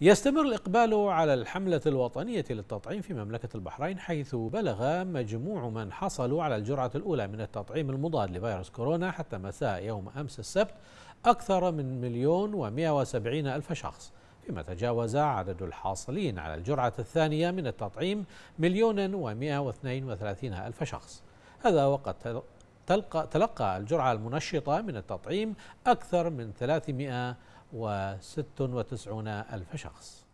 يستمر الإقبال على الحملة الوطنية للتطعيم في مملكة البحرين حيث بلغ مجموع من حصلوا على الجرعة الأولى من التطعيم المضاد لفيروس كورونا حتى مساء يوم أمس السبت أكثر من مليون ومئة وسبعين ألف شخص فيما تجاوز عدد الحاصلين على الجرعة الثانية من التطعيم مليون ومئة واثنين وثلاثين ألف شخص هذا وقد تلقى الجرعة المنشطة من التطعيم أكثر من ثلاثمائة وست وتسعون ألف شخص